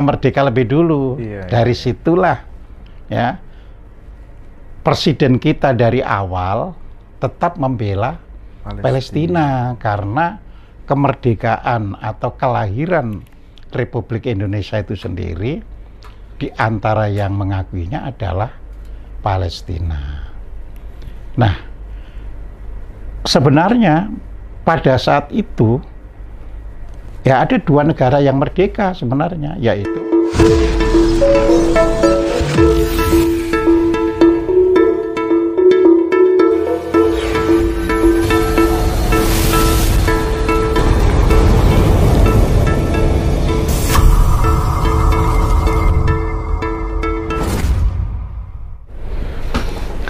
merdeka lebih dulu. Iya, iya, dari situlah ya presiden kita dari awal tetap membela Palestina, Palestina karena kemerdekaan atau kelahiran Republik Indonesia itu sendiri di antara yang mengakuinya adalah Palestina. Nah, sebenarnya pada saat itu Ya ada dua negara yang merdeka sebenarnya, yaitu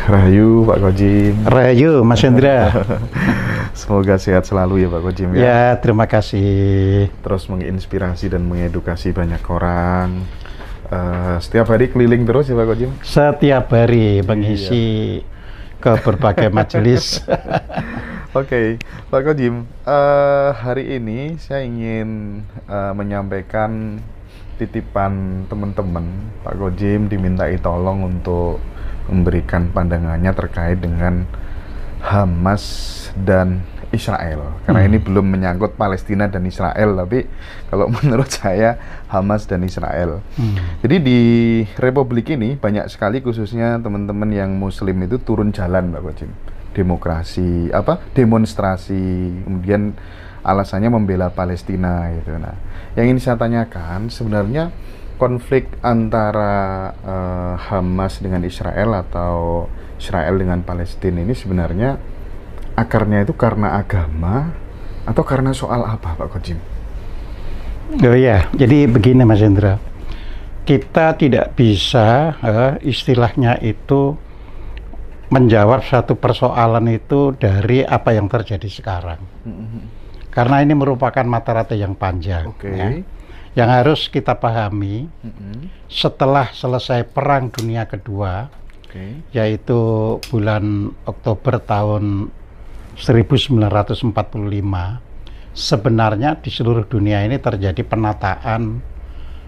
Rahayu Pak Kojim. Rahayu Mas Hendra. Semoga sehat selalu ya Pak Kojim ya. Ya, terima kasih. Terus menginspirasi dan mengedukasi banyak orang. Uh, setiap hari keliling terus ya Pak Kojim? Setiap hari iya. mengisi iya. ke berbagai majelis. Oke, okay. Pak Kojim, uh, hari ini saya ingin uh, menyampaikan titipan teman-teman. Pak Kojim dimintai tolong untuk memberikan pandangannya terkait dengan Hamas dan Israel karena hmm. ini belum menyangkut Palestina dan Israel tapi kalau menurut saya Hamas dan Israel. Hmm. Jadi di republik ini banyak sekali khususnya teman-teman yang muslim itu turun jalan mbak Kocim. Demokrasi apa demonstrasi kemudian alasannya membela Palestina itu. Nah, yang ini saya tanyakan sebenarnya konflik antara uh, Hamas dengan Israel atau Israel dengan Palestina ini sebenarnya akarnya itu karena agama atau karena soal apa Pak Kojim? Oh ya, jadi begini Mas Indra. Kita tidak bisa uh, istilahnya itu menjawab satu persoalan itu dari apa yang terjadi sekarang. Mm-hmm. Karena ini merupakan mata rantai yang panjang. Okay. Ya. Yang harus kita pahami, mm-hmm. setelah selesai Perang Dunia Kedua, okay. yaitu bulan Oktober tahun 1945 sebenarnya di seluruh dunia ini terjadi penataan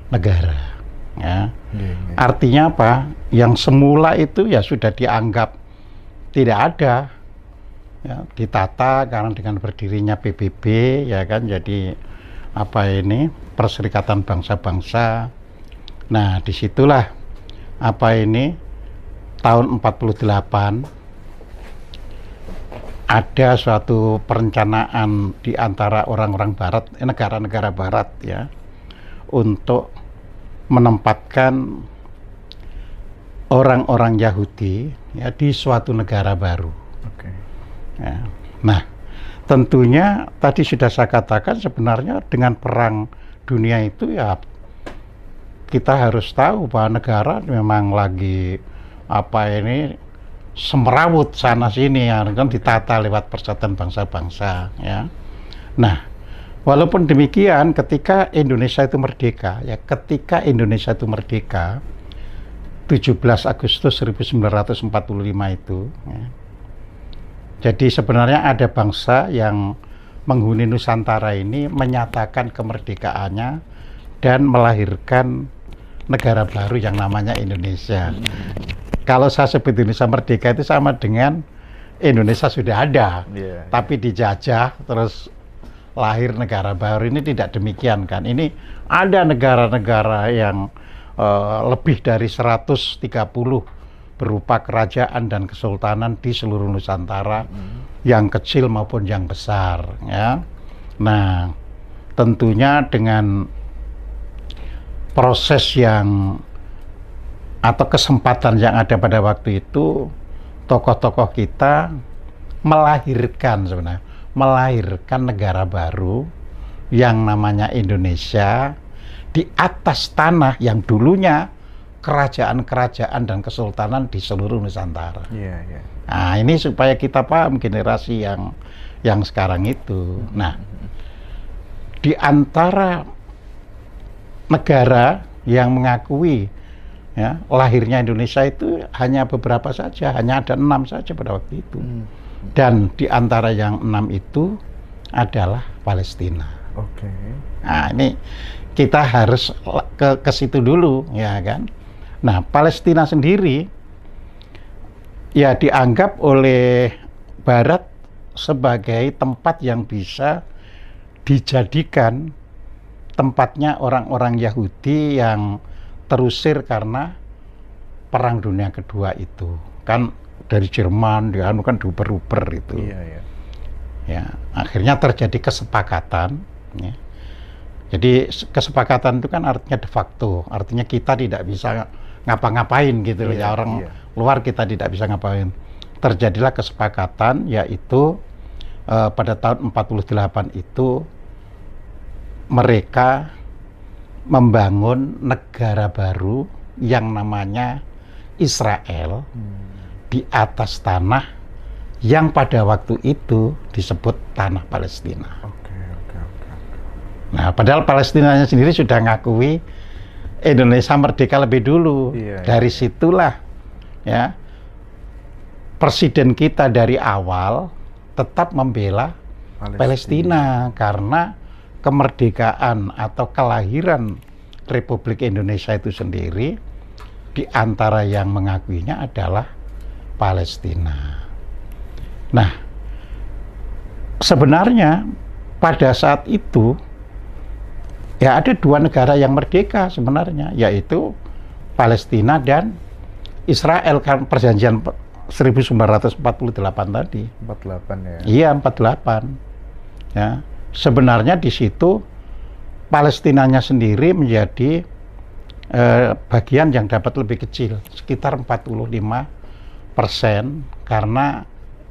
negara ya. Yeah, yeah. Artinya apa? Yang semula itu ya sudah dianggap tidak ada ya, ditata karena dengan berdirinya PBB ya kan jadi apa ini Perserikatan Bangsa-Bangsa. Nah, disitulah apa ini tahun 48 ada suatu perencanaan di antara orang-orang barat, eh, negara-negara barat ya, untuk menempatkan orang-orang Yahudi ya di suatu negara baru. Okay. Ya. Nah, tentunya tadi sudah saya katakan sebenarnya dengan perang dunia itu ya kita harus tahu bahwa negara memang lagi apa ini semerawut sana sini ya kan ditata lewat persatuan bangsa-bangsa ya. Nah, walaupun demikian ketika Indonesia itu merdeka ya ketika Indonesia itu merdeka 17 Agustus 1945 itu ya. Jadi sebenarnya ada bangsa yang menghuni Nusantara ini menyatakan kemerdekaannya dan melahirkan negara baru yang namanya Indonesia kalau saya sebut Indonesia merdeka itu sama dengan Indonesia sudah ada, yeah, iya. tapi dijajah terus lahir negara baru ini tidak demikian kan. Ini ada negara-negara yang uh, lebih dari 130 berupa kerajaan dan kesultanan di seluruh Nusantara, mm. yang kecil maupun yang besar ya. Nah, tentunya dengan proses yang atau kesempatan yang ada pada waktu itu tokoh-tokoh kita melahirkan sebenarnya melahirkan negara baru yang namanya Indonesia di atas tanah yang dulunya kerajaan-kerajaan dan kesultanan di seluruh Nusantara. Yeah, yeah. Nah ini supaya kita paham generasi yang yang sekarang itu. Nah di antara negara yang mengakui ya lahirnya Indonesia itu hanya beberapa saja hanya ada enam saja pada waktu itu hmm. dan di antara yang enam itu adalah Palestina. Oke. Okay. Nah ini kita harus ke ke situ dulu ya kan. Nah Palestina sendiri ya dianggap oleh Barat sebagai tempat yang bisa dijadikan tempatnya orang-orang Yahudi yang terusir karena Perang Dunia Kedua itu kan dari Jerman dia anu kan diuber-uber itu. Iya, iya. Ya, akhirnya terjadi kesepakatan. Ya. Jadi kesepakatan itu kan artinya de facto, artinya kita tidak bisa ngapa-ngapain gitu Iya, ya orang iya. luar kita tidak bisa ngapain. Terjadilah kesepakatan yaitu uh, pada tahun 48 itu mereka membangun negara baru yang namanya Israel hmm. di atas tanah yang pada waktu itu disebut tanah Palestina. Nah, padahal Palestinanya sendiri sudah ngakui Indonesia merdeka lebih dulu. Yeah, iya, dari iya. situlah ya presiden kita dari awal tetap membela Palestina, Palestina karena kemerdekaan atau kelahiran Republik Indonesia itu sendiri di antara yang mengakuinya adalah Palestina. Nah, sebenarnya pada saat itu ya ada dua negara yang merdeka sebenarnya yaitu Palestina dan Israel kan perjanjian 1948 tadi. 48 ya. Iya, 48. Ya sebenarnya di situ Palestinanya sendiri menjadi eh, bagian yang dapat lebih kecil, sekitar 45 persen, karena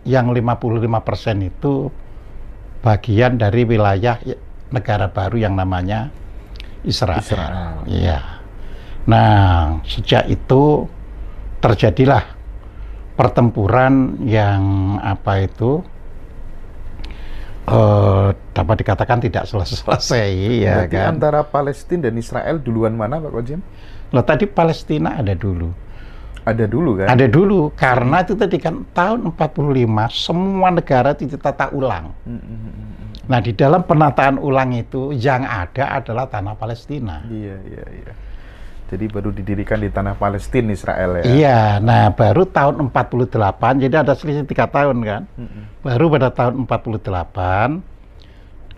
yang 55 persen itu bagian dari wilayah ya, negara baru yang namanya Israel. Israel. Iya. Nah, sejak itu terjadilah pertempuran yang apa itu Uh, dapat dikatakan tidak selesai-selesai ya kan. antara Palestina dan Israel duluan mana Pak Kojim? Loh tadi Palestina ada dulu. Ada dulu kan? Ada dulu karena itu tadi kan tahun 45 semua negara ditata ulang. Hmm, hmm, hmm, nah di dalam penataan ulang itu yang ada adalah tanah Palestina. Iya iya iya. Jadi baru didirikan di tanah Palestina Israel ya. Iya, nah baru tahun 48, jadi ada selisih tiga tahun kan. Mm -hmm. Baru pada tahun 48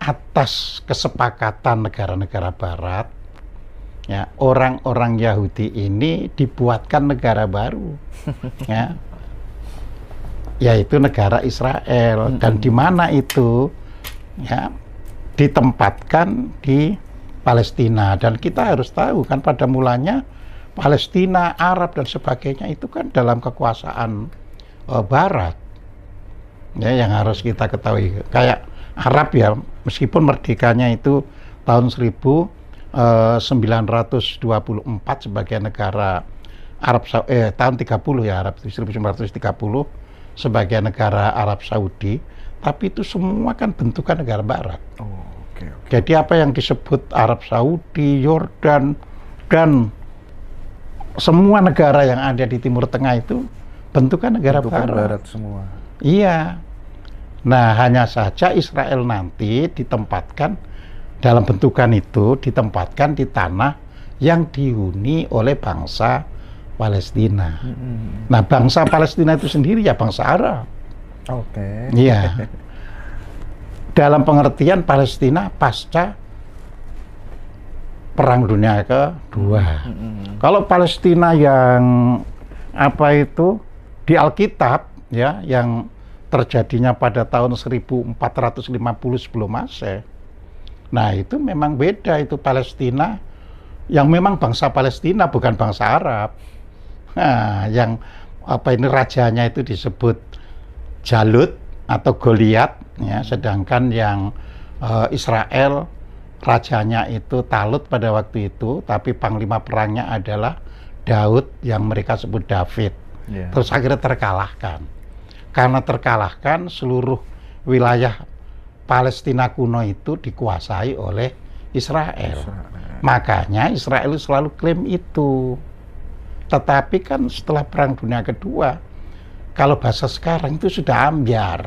atas kesepakatan negara-negara barat ya orang-orang Yahudi ini dibuatkan negara baru ya yaitu negara Israel mm -hmm. dan di mana itu ya ditempatkan di Palestina dan kita harus tahu kan pada mulanya Palestina, Arab dan sebagainya itu kan dalam kekuasaan uh, Barat ya yang harus kita ketahui kayak Arab ya meskipun merdekanya itu tahun 1924 eh, sebagai negara Arab eh tahun 30 ya Arab 1930 sebagai negara Arab Saudi tapi itu semua kan bentukan negara Barat. Oh okay. Jadi apa yang disebut Arab Saudi, Yordan, dan semua negara yang ada di Timur Tengah itu bentukan negara bentukan barat. barat semua. Iya. Nah, hanya saja Israel nanti ditempatkan dalam bentukan itu ditempatkan di tanah yang dihuni oleh bangsa Palestina. Mm-hmm. Nah, bangsa Palestina itu sendiri ya bangsa Arab. Oke. Okay. Iya. dalam pengertian Palestina pasca Perang Dunia Kedua. Hmm. Kalau Palestina yang apa itu di Alkitab ya yang terjadinya pada tahun 1450 sebelum Masehi. Nah, itu memang beda itu Palestina yang memang bangsa Palestina bukan bangsa Arab. Nah, yang apa ini rajanya itu disebut Jalut atau Goliat ya sedangkan yang uh, Israel rajanya itu Talut pada waktu itu tapi panglima perangnya adalah Daud yang mereka sebut David yeah. terus akhirnya terkalahkan karena terkalahkan seluruh wilayah Palestina kuno itu dikuasai oleh Israel, Israel. makanya Israel selalu klaim itu tetapi kan setelah perang dunia kedua kalau bahasa sekarang itu sudah ambiar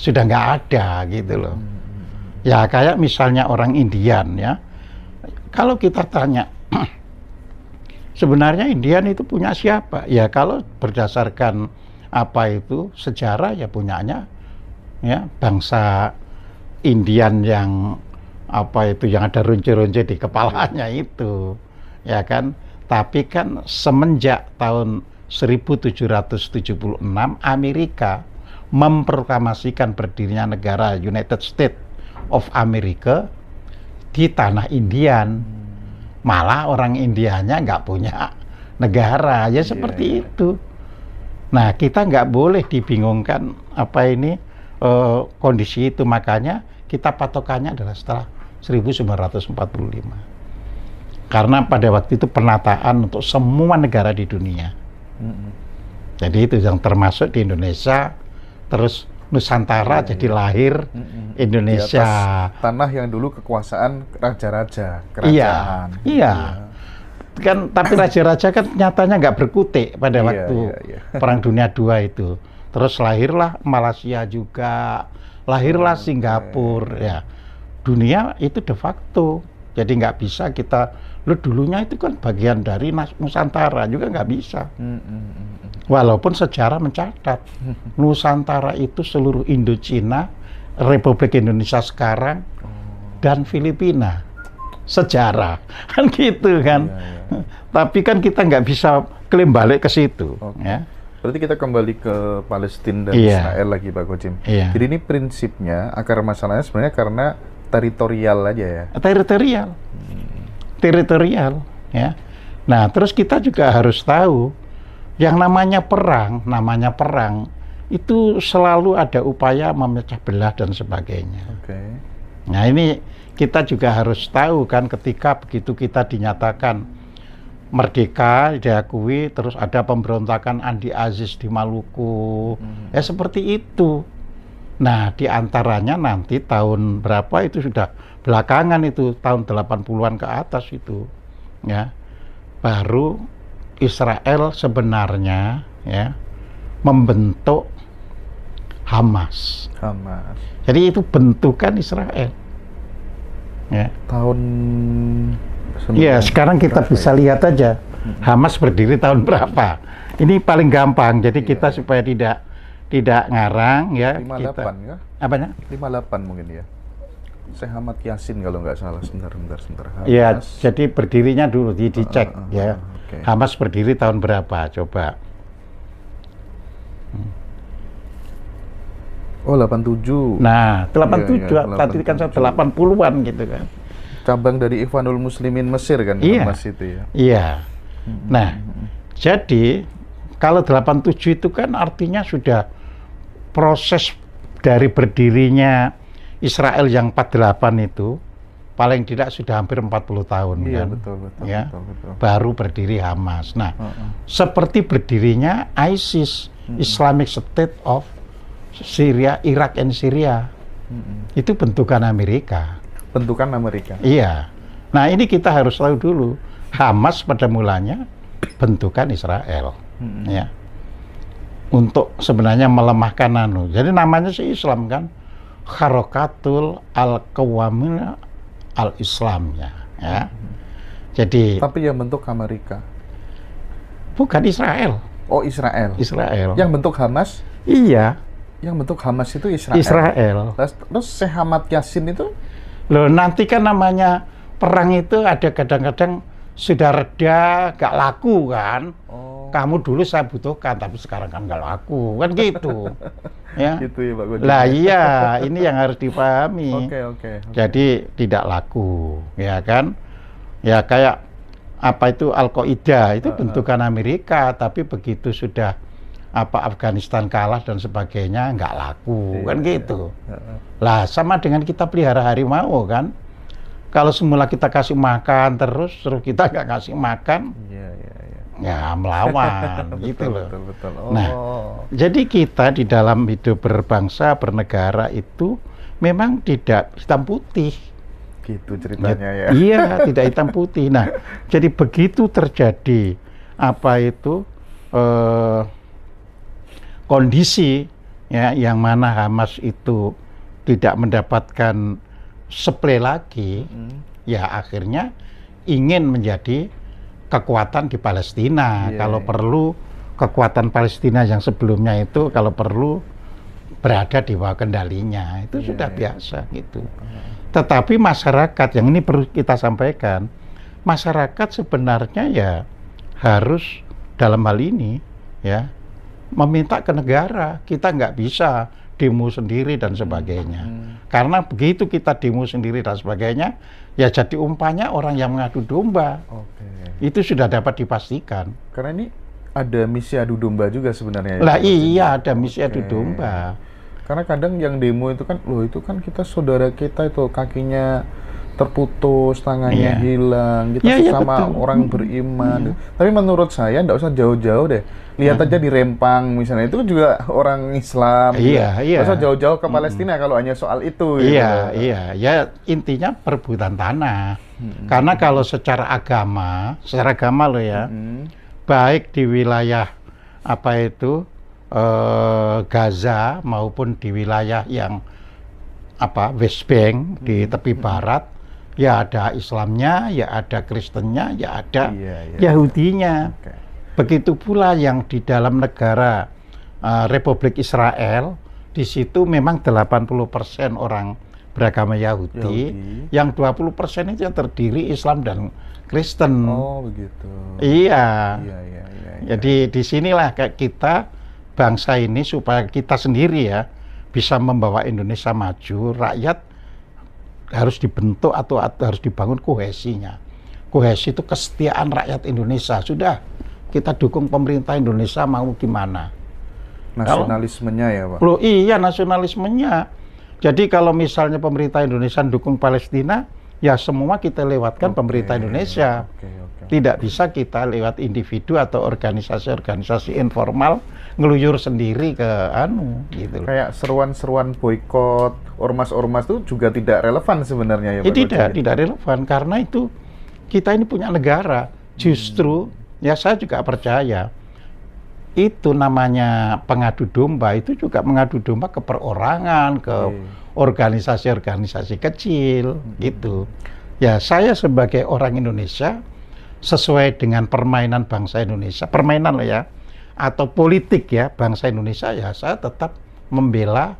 sudah nggak ada gitu loh. Ya kayak misalnya orang Indian ya. Kalau kita tanya sebenarnya Indian itu punya siapa? Ya kalau berdasarkan apa itu sejarah ya punyanya ya bangsa Indian yang apa itu yang ada runcing-runcing di kepalanya itu ya kan tapi kan semenjak tahun 1776 Amerika memproklamasikan berdirinya negara United States of America di tanah Indian. Hmm. Malah orang Indianya nggak punya negara, ya iya, seperti yeah. itu. Nah, kita nggak boleh dibingungkan apa ini uh, kondisi itu. Makanya kita patokannya adalah setelah 1945. Karena pada waktu itu penataan untuk semua negara di dunia. Mm -hmm. Jadi itu yang termasuk di Indonesia terus Nusantara iya, jadi iya. lahir hmm Indonesia. tanah yang dulu kekuasaan raja-raja, iya, kerajaan. Iya. iya. Kan tapi raja-raja kan nyatanya nggak berkutik pada iya, waktu iya, iya. Perang Dunia dua itu. Terus lahirlah Malaysia juga, lahirlah oh, Singapura ya. Dunia itu de facto. Jadi nggak bisa kita lu dulunya itu kan bagian dari Nusantara juga nggak bisa. Mm-hmm. Walaupun sejarah mencatat Nusantara itu seluruh Indochina, Republik Indonesia sekarang dan Filipina. Sejarah kan gitu kan. Ya, ya. Tapi kan kita nggak bisa klaim balik ke situ. Okay. Ya. Berarti kita kembali ke Palestina dan iya. Israel lagi Pak Kojim. Iya. Jadi ini prinsipnya akar masalahnya sebenarnya karena teritorial aja ya. Teritorial. Hmm. Teritorial ya. Nah, terus kita juga harus tahu yang namanya perang, namanya perang itu selalu ada upaya memecah belah dan sebagainya. Okay. Nah ini kita juga harus tahu kan ketika begitu kita dinyatakan merdeka diakui terus ada pemberontakan Andi Aziz di Maluku hmm. ya seperti itu. Nah diantaranya nanti tahun berapa itu sudah belakangan itu tahun 80-an ke atas itu ya baru Israel sebenarnya ya membentuk Hamas. Hamas. Jadi itu bentukan Israel. Ya. Tahun Iya, sekarang kita berapa bisa ya? lihat aja Hamas berdiri tahun berapa. Ini paling gampang. Jadi iya. kita supaya tidak tidak ngarang ya 58 kita. ya. Apanya? 58 mungkin ya. Saya Hamad Yasin kalau nggak salah sebentar sebentar sebentar. Iya, jadi berdirinya dulu di dicek uh, uh, uh, ya. Ah, Okay. Hamas berdiri tahun berapa? Coba. Oh, 87. Nah, 87 ya, ya, tadi kan 80-an gitu kan. Cabang dari Ikhwanul Muslimin Mesir kan iya. Hamas itu ya. Iya. Nah, hmm. jadi kalau 87 itu kan artinya sudah proses dari berdirinya Israel yang 48 itu paling tidak sudah hampir 40 tahun iya, kan. Betul, betul, ya. betul, betul. Baru berdiri Hamas. Nah, uh -uh. seperti berdirinya ISIS, uh -uh. Islamic State of Syria, Irak and Syria. Uh -uh. Itu bentukan Amerika. Bentukan Amerika. Iya. Nah, ini kita harus tahu dulu. Hamas pada mulanya bentukan Israel. Uh -uh. Ya. Untuk sebenarnya melemahkan Anu. Jadi namanya sih Islam kan. Harokatul al kawamina al Islamnya ya jadi tapi yang bentuk Amerika bukan Israel oh Israel Israel yang bentuk Hamas iya yang bentuk Hamas itu Israel Israel terus, terus Sehamat Yasin itu loh nanti kan namanya perang itu ada kadang-kadang sudah reda gak laku kan oh kamu dulu saya butuhkan tapi sekarang kan nggak laku kan gitu ya gitu ya Pak lah iya ini yang harus dipahami oke okay, oke okay, okay. jadi tidak laku ya kan ya kayak apa itu Al Qaeda itu uh, bentukan Amerika tapi begitu sudah apa Afghanistan kalah dan sebagainya nggak laku iya, kan iya. gitu iya. Uh, lah sama dengan kita pelihara harimau kan kalau semula kita kasih makan terus terus kita nggak kasih makan iya, iya. iya ya melawan gitu loh. Betul, betul. Nah, oh. Nah, jadi kita di dalam hidup berbangsa bernegara itu memang tidak hitam putih. Gitu ceritanya ya. ya. Iya, tidak hitam putih. Nah, jadi begitu terjadi apa itu eh, kondisi ya yang mana Hamas itu tidak mendapatkan supply lagi, hmm. ya akhirnya ingin menjadi kekuatan di Palestina. Yeah. Kalau iya. perlu kekuatan Palestina yang sebelumnya itu kalau perlu berada di bawah kendalinya. Itu yeah. sudah iya. biasa gitu. Iya. Tetapi masyarakat yang ini perlu kita sampaikan, masyarakat sebenarnya ya harus dalam hal ini ya meminta ke negara kita nggak bisa demo sendiri dan sebagainya. Hmm. Karena begitu kita demo sendiri dan sebagainya, ya jadi umpanya orang yang mengadu domba. Okay. Itu sudah dapat dipastikan. Karena ini ada misi adu domba juga sebenarnya. Ya, lah ya, iya juga. ada misi adu domba. Karena kadang yang demo itu kan, loh itu kan kita saudara kita itu kakinya terputus tangannya yeah. hilang gitu yeah, iya, iya, yeah, sama betul. orang beriman yeah. tapi menurut saya nggak usah jauh-jauh deh lihat aja di Rempang misalnya itu juga orang Islam iya yeah, iya yeah. usah jauh-jauh ke Palestina mm. kalau hanya soal itu gitu. iya yeah, iya ya intinya perbuatan tanah mm. karena kalau secara agama secara agama lo ya mm. baik di wilayah apa itu eh, Gaza maupun di wilayah yang apa West Bank di tepi barat ya ada Islamnya, ya ada Kristennya, ya ada iya, iya, iya. Yahudinya. Okay. Begitu pula yang di dalam negara uh, Republik Israel, di situ memang 80% orang beragama Yahudi, Yahudi. yang 20% itu yang terdiri Islam dan Kristen. Oh, begitu. Iya. Iya, iya, iya. iya. Jadi disinilah kayak kita bangsa ini supaya kita sendiri ya bisa membawa Indonesia maju, rakyat harus dibentuk atau, harus dibangun kohesinya. Kohesi itu kesetiaan rakyat Indonesia. Sudah kita dukung pemerintah Indonesia mau gimana. Nasionalismenya ya Pak? Loh iya nasionalismenya. Jadi kalau misalnya pemerintah Indonesia dukung Palestina, ya semua kita lewatkan okay. pemerintah Indonesia. Okay, okay. Tidak bisa kita lewat individu atau organisasi-organisasi informal ngeluyur sendiri ke anu gitu. Kayak seruan-seruan boykot ormas-ormas itu juga tidak relevan sebenarnya ya. ya Pak ya tidak, Koci. tidak relevan karena itu kita ini punya negara. Justru hmm. ya saya juga percaya itu namanya pengadu domba itu juga mengadu domba ke perorangan, ke organisasi-organisasi hmm. kecil hmm. gitu. Ya, saya sebagai orang Indonesia sesuai dengan permainan bangsa Indonesia, permainan lah ya atau politik ya bangsa Indonesia ya saya tetap membela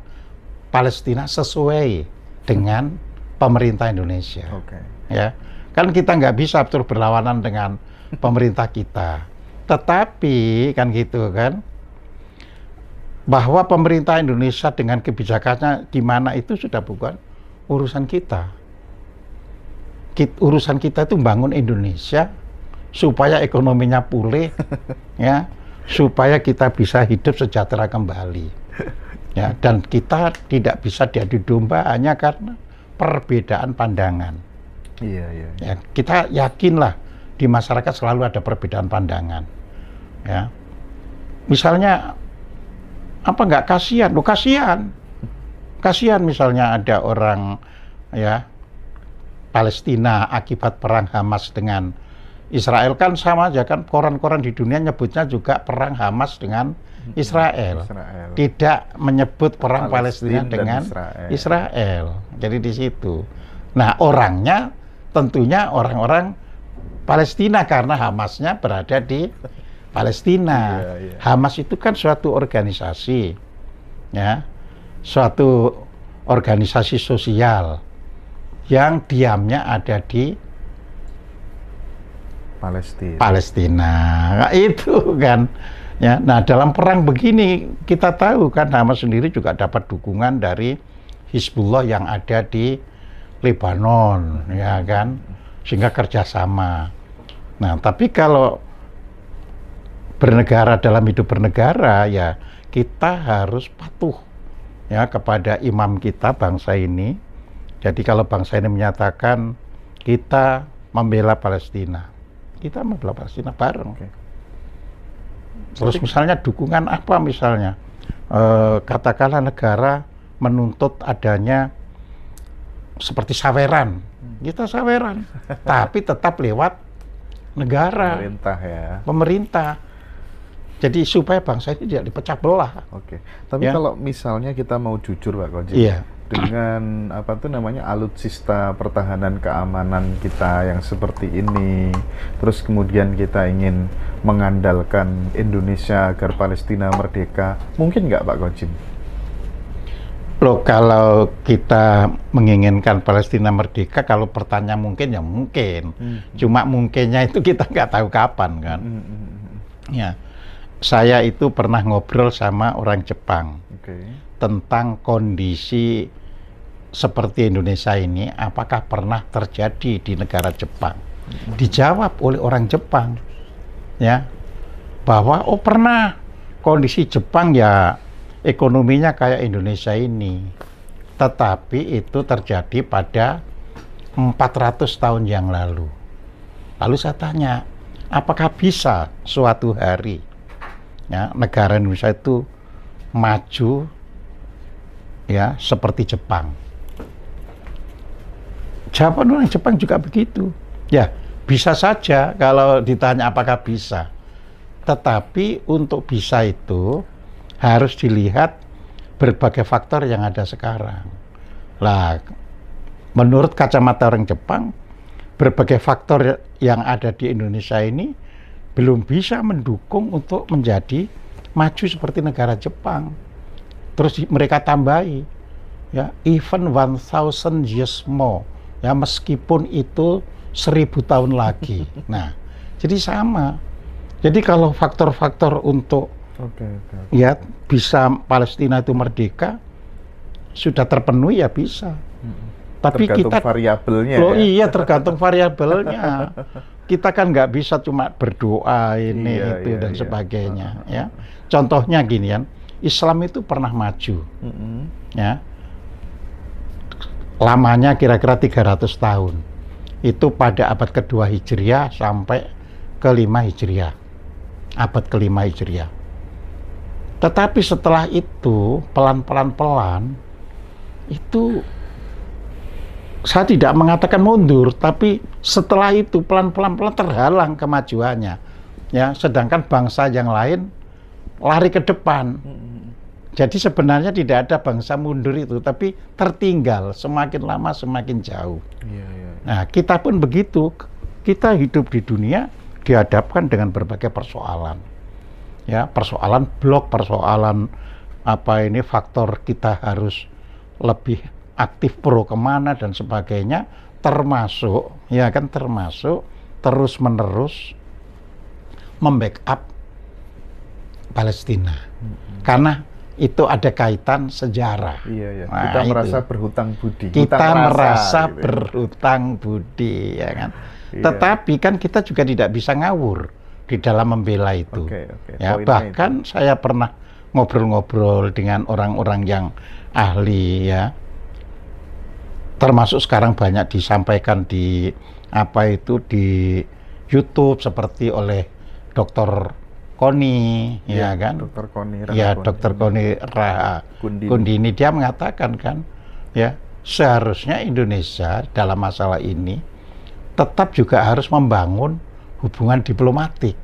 Palestina sesuai dengan pemerintah Indonesia. Okay. Ya. Kan kita nggak bisa terus berlawanan dengan pemerintah kita. Tetapi kan gitu kan, bahwa pemerintah Indonesia dengan kebijakannya di mana itu sudah bukan urusan kita. urusan kita itu bangun Indonesia supaya ekonominya pulih, ya, supaya kita bisa hidup sejahtera kembali. Ya, dan kita tidak bisa diadu domba hanya karena perbedaan pandangan. Iya, iya. iya. Ya, kita yakinlah di masyarakat selalu ada perbedaan pandangan ya misalnya apa nggak kasihan lo kasihan kasihan misalnya ada orang ya Palestina akibat perang Hamas dengan Israel kan sama aja kan koran-koran di dunia nyebutnya juga perang Hamas dengan Israel, Israel. tidak menyebut perang Palestina, Palestina dengan Israel. Israel. Jadi di situ. Nah orangnya tentunya orang-orang Palestina karena Hamasnya berada di Palestina. Yeah, yeah. Hamas itu kan suatu organisasi, ya, suatu organisasi sosial yang diamnya ada di Palestina. Palestina, nah, itu kan. Ya, nah dalam perang begini kita tahu kan Hamas sendiri juga dapat dukungan dari Hizbullah yang ada di Lebanon, ya kan, sehingga kerjasama. Nah, tapi kalau bernegara dalam hidup bernegara ya kita harus patuh ya kepada imam kita bangsa ini. Jadi kalau bangsa ini menyatakan kita membela Palestina, kita membela Palestina bareng. Okay. Terus misalnya dukungan apa misalnya? E, katakanlah negara menuntut adanya seperti saweran, hmm. kita saweran, tapi tetap lewat negara, pemerintah ya, pemerintah jadi supaya bangsa ini tidak dipecah belah. Oke. Tapi ya. kalau misalnya kita mau jujur Pak Koji, ya. dengan apa tuh namanya alutsista pertahanan keamanan kita yang seperti ini, terus kemudian kita ingin mengandalkan Indonesia agar Palestina merdeka, mungkin nggak Pak Kojim? Loh, kalau kita menginginkan Palestina merdeka, kalau pertanyaan mungkin ya mungkin. Hmm. Cuma mungkinnya itu kita nggak tahu kapan kan. Hmm. hmm, hmm, hmm. Ya saya itu pernah ngobrol sama orang Jepang okay. tentang kondisi seperti Indonesia ini apakah pernah terjadi di negara Jepang hmm. dijawab oleh orang Jepang ya bahwa oh pernah kondisi Jepang ya ekonominya kayak Indonesia ini tetapi itu terjadi pada 400 tahun yang lalu lalu saya tanya apakah bisa suatu hari ya negara Indonesia itu maju ya seperti Jepang. Jepang orang Jepang juga begitu. Ya, bisa saja kalau ditanya apakah bisa. Tetapi untuk bisa itu harus dilihat berbagai faktor yang ada sekarang. Lah, menurut kacamata orang Jepang, berbagai faktor yang ada di Indonesia ini belum bisa mendukung untuk menjadi maju seperti negara Jepang. Terus mereka tambahi, ya, even thousand years more, ya meskipun itu seribu tahun lagi. nah, jadi sama. Jadi kalau faktor-faktor untuk okay, okay, okay. ya bisa Palestina itu merdeka sudah terpenuhi ya bisa tapi kita variabelnya. Loh ya? iya tergantung variabelnya. kita kan nggak bisa cuma berdoa ini iya, itu iya, dan iya. sebagainya uh-huh. ya. Contohnya ginian, Islam itu pernah maju. Uh-huh. Ya. Lamanya kira-kira 300 tahun. Itu pada abad kedua Hijriah sampai kelima Hijriah. Abad kelima Hijriah. Tetapi setelah itu pelan-pelan pelan itu saya tidak mengatakan mundur, tapi setelah itu pelan-pelan terhalang kemajuannya. Ya, sedangkan bangsa yang lain lari ke depan. Hmm. Jadi sebenarnya tidak ada bangsa mundur itu, tapi tertinggal semakin lama semakin jauh. Iya, iya, iya. Nah, kita pun begitu. Kita hidup di dunia dihadapkan dengan berbagai persoalan. Ya, persoalan blok, persoalan apa ini faktor kita harus lebih aktif pro kemana dan sebagainya termasuk ya kan termasuk terus menerus membackup Palestina hmm. karena itu ada kaitan sejarah. Iya, iya. Nah, kita itu. merasa berhutang budi. Kita Hutang merasa rasa, gitu ya. berhutang budi, ya kan. Iya. Tetapi kan kita juga tidak bisa ngawur di dalam membela itu. Okay, okay. Ya, Poinnya bahkan itu. saya pernah ngobrol-ngobrol dengan orang-orang yang ahli ya termasuk sekarang banyak disampaikan di apa itu di YouTube seperti oleh Dr. Koni ya, iya, kan? ya kan Dr. Koni Raha ya Dokter Koni Raha Kundini. Kundini dia mengatakan kan ya seharusnya Indonesia dalam masalah ini tetap juga harus membangun hubungan diplomatik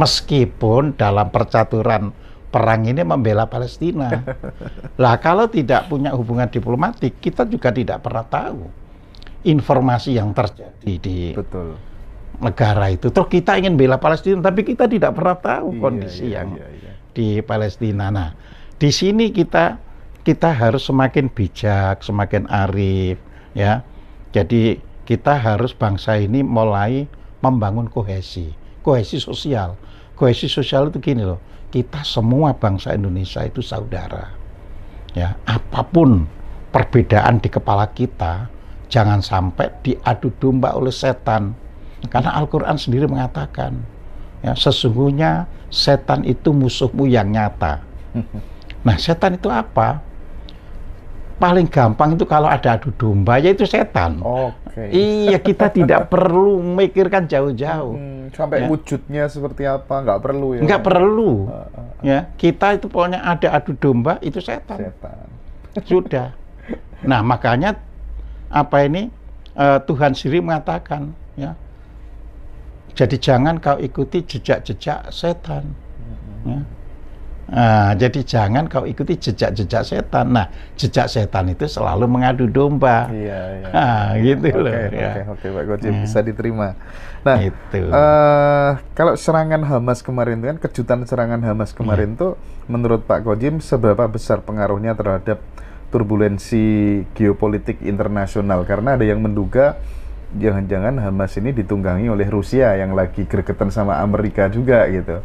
meskipun dalam percaturan perang ini membela Palestina. Lah kalau tidak punya hubungan diplomatik, kita juga tidak pernah tahu informasi yang terjadi di Betul. negara itu. Terus kita ingin bela Palestina, tapi kita tidak pernah tahu iya, kondisi iya, yang iya, iya. di Palestina. Nah, di sini kita kita harus semakin bijak, semakin arif, ya. Jadi kita harus bangsa ini mulai membangun kohesi, kohesi sosial. Kohesi sosial itu gini loh kita semua bangsa Indonesia itu saudara. Ya, apapun perbedaan di kepala kita, jangan sampai diadu domba oleh setan. Karena Al-Qur'an sendiri mengatakan, ya, sesungguhnya setan itu musuhmu yang nyata. Nah, setan itu apa? paling gampang itu kalau ada adu domba yaitu setan. Oke. Okay. Iya kita tidak perlu memikirkan jauh-jauh. Hmm, sampai ya. wujudnya seperti apa nggak perlu ya. Nggak perlu. Uh, uh, uh. Ya kita itu pokoknya ada adu domba itu setan. Setan. Sudah. nah makanya apa ini uh, Tuhan sendiri mengatakan ya. Jadi jangan kau ikuti jejak-jejak setan. Hmm. Ya Nah, jadi jangan kau ikuti jejak-jejak setan. Nah, jejak setan itu selalu mengadu domba. Iya, iya. Nah, gitu okay, loh. Oke, ya. oke, Pak Goci hmm. bisa diterima. Nah, itu. Uh, eh, kalau serangan Hamas kemarin itu kan kejutan serangan Hamas kemarin hmm. tuh menurut Pak Gojim seberapa besar pengaruhnya terhadap turbulensi geopolitik internasional karena ada yang menduga jangan-jangan Hamas ini ditunggangi oleh Rusia yang lagi gregetan sama Amerika juga gitu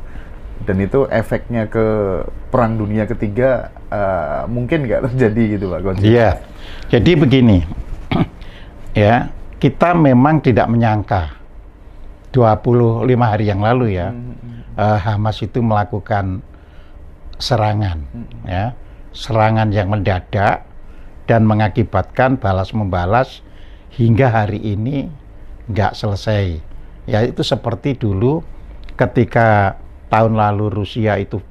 dan itu efeknya ke perang dunia ketiga uh, mungkin nggak terjadi gitu pak Gonzi? Iya, jadi begini ya kita memang tidak menyangka 25 hari yang lalu ya mm -hmm. uh, Hamas itu melakukan serangan mm -hmm. ya serangan yang mendadak dan mengakibatkan balas membalas hingga hari ini nggak selesai ya itu seperti dulu ketika tahun lalu Rusia itu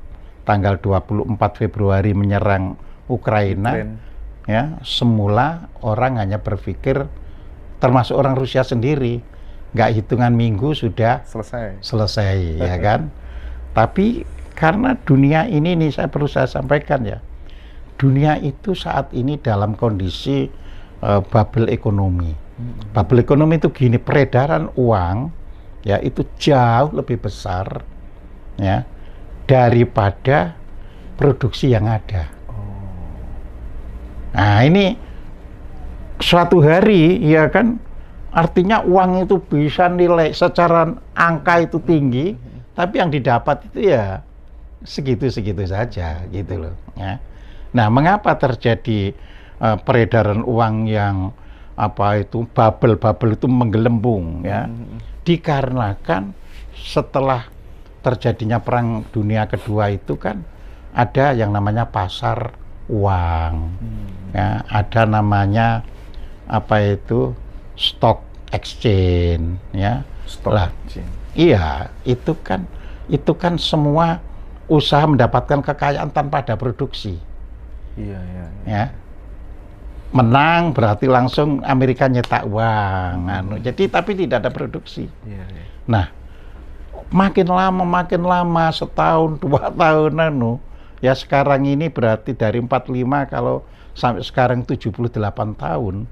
tanggal 24 Februari menyerang Ukraina, Ukraine. ya semula orang hanya berpikir termasuk orang Rusia sendiri nggak hitungan minggu sudah selesai, selesai ya kan. Tapi karena dunia ini nih saya perlu saya sampaikan ya, dunia itu saat ini dalam kondisi uh, bubble ekonomi. Bubble ekonomi itu gini peredaran uang ya itu jauh lebih besar ya daripada produksi yang ada. Oh. Nah ini suatu hari ya kan artinya uang itu bisa nilai secara angka itu tinggi, tapi yang didapat itu ya segitu-segitu saja gitu loh. Ya. Nah mengapa terjadi uh, peredaran uang yang apa itu bubble-bubble itu menggelembung ya? Hmm. Dikarenakan setelah terjadinya perang dunia kedua itu kan ada yang namanya pasar uang, hmm. ya, ada namanya apa itu stock exchange, ya. Stock lah, exchange. Iya, itu kan itu kan semua usaha mendapatkan kekayaan tanpa ada produksi. Iya, iya. iya. Ya. Menang berarti langsung Amerika nyetak uang, anu. Hmm. Jadi tapi tidak ada produksi. Iya, iya. Nah, makin lama makin lama setahun dua tahun anu ya sekarang ini berarti dari 45 kalau sampai sekarang 78 tahun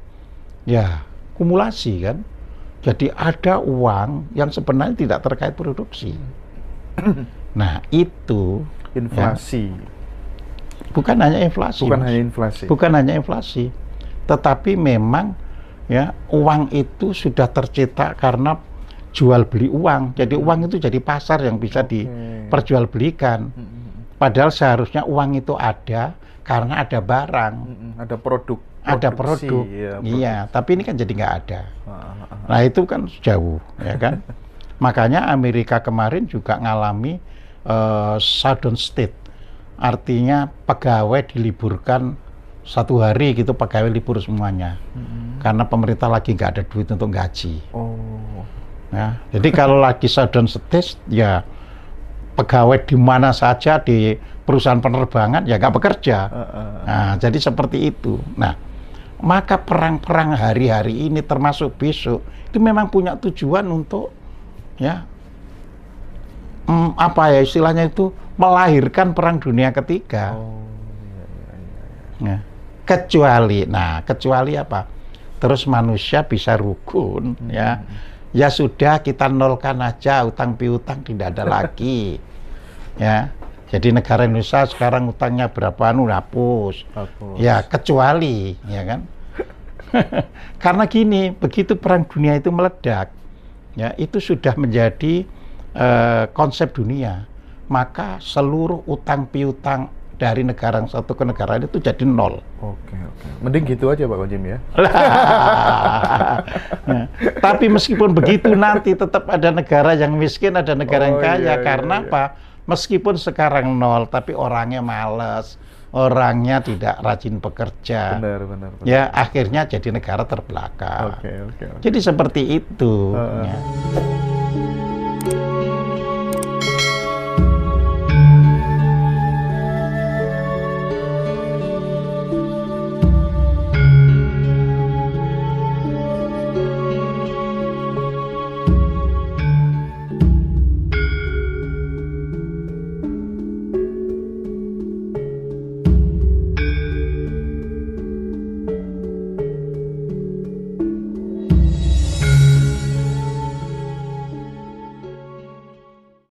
ya kumulasi kan jadi ada uang yang sebenarnya tidak terkait produksi nah itu ya. inflasi ya, bukan hanya inflasi bukan mas. hanya inflasi bukan hanya inflasi tetapi memang ya uang itu sudah tercetak karena jual beli uang. Jadi hmm. uang itu jadi pasar yang bisa okay. diperjualbelikan. Hmm, hmm, Padahal seharusnya uang itu ada karena ada barang, ada produk. Ada produk, ya, iya. iya tapi ini kan jadi nggak ada. Ah, ah, ah. Nah itu kan jauh, ya kan. Makanya Amerika kemarin juga mengalami uh, eh, sudden state, artinya pegawai diliburkan satu hari gitu pegawai libur semuanya, mm -hmm. karena pemerintah lagi nggak ada duit untuk gaji. Oh. Ya. Jadi kalau lagi sudden stress, ya pegawai di mana saja di perusahaan penerbangan ya nggak bekerja. Nah, jadi seperti itu. Nah, maka perang-perang hari-hari ini termasuk besok itu memang punya tujuan untuk ya mm, apa ya istilahnya itu melahirkan perang dunia ketiga. Nah, kecuali, nah kecuali apa? Terus manusia bisa rukun ya. hmm. ya ya sudah kita nolkan aja utang piutang tidak ada lagi ya jadi negara Indonesia sekarang utangnya berapa anu hapus. hapus ya kecuali ya kan karena gini begitu perang dunia itu meledak ya itu sudah menjadi uh, konsep dunia maka seluruh utang piutang dari negara yang satu ke negara itu jadi nol. Oke, oke. Mending gitu aja Pak Kojim ya. nah, tapi meskipun begitu nanti tetap ada negara yang miskin, ada negara oh, yang kaya. Iya, Karena iya, iya. apa? Meskipun sekarang nol, tapi orangnya males, orangnya tidak rajin bekerja. Benar, benar. benar. Ya akhirnya jadi negara terbelakang. Oke, oke. oke. Jadi seperti itu. uh. Ya.